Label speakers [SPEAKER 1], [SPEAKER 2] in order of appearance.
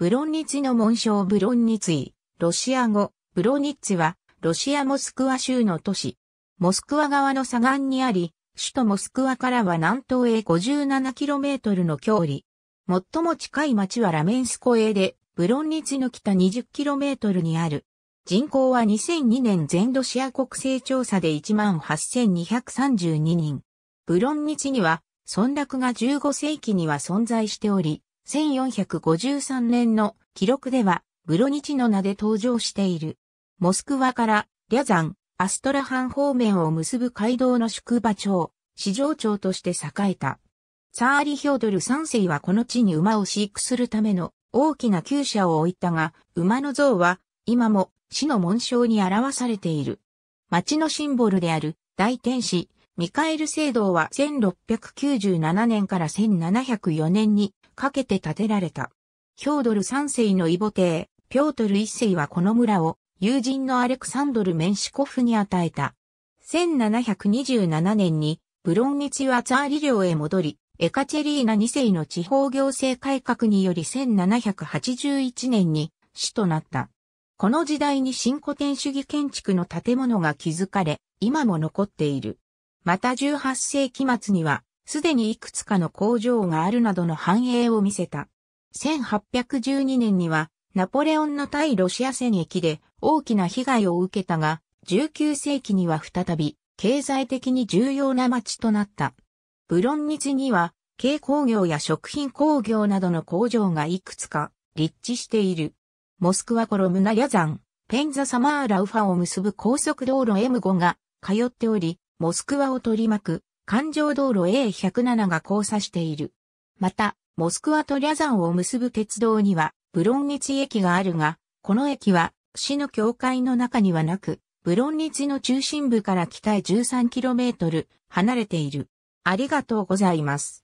[SPEAKER 1] ブロンニツの紋章ブロンニツイ、ロシア語、ブロニッツは、ロシアモスクワ州の都市。モスクワ側の左岸にあり、首都モスクワからは南東へ 57km の距離。最も近い町はラメンスコへで、ブロンニツの北 20km にある。人口は2002年全ロシア国勢調査で18,232人。ブロンニィには、村落が15世紀には存在しており、1453年の記録では、ブロニチの名で登場している。モスクワからリャザン、アストラハン方面を結ぶ街道の宿場町、市場町として栄えた。サーリヒョードル三世はこの地に馬を飼育するための大きな厩舎を置いたが、馬の像は今も市の紋章に表されている。町のシンボルである大天使ミカエル聖堂は1697年から1704年にかけて建てられた。ヒョードル3世の異母帝、ピョートル1世はこの村を友人のアレクサンドル・メンシコフに与えた。1727年にブロンニチはツァーリ領へ戻り、エカチェリーナ2世の地方行政改革により1781年に死となった。この時代に新古典主義建築の建物が築かれ、今も残っている。また18世紀末には、すでにいくつかの工場があるなどの繁栄を見せた。1812年には、ナポレオンの対ロシア戦役で大きな被害を受けたが、19世紀には再び、経済的に重要な町となった。ブロンニツには、軽工業や食品工業などの工場がいくつか立地している。モスクワコロムナヤ山、ペンザサマーラウファを結ぶ高速道路 M5 が通っており、モスクワを取り巻く環状道路 A107 が交差している。また、モスクワとリャザンを結ぶ鉄道には、ブロンニツ駅があるが、この駅は、市の境界の中にはなく、ブロンニツの中心部から北へ 13km 離れている。ありがとうございます。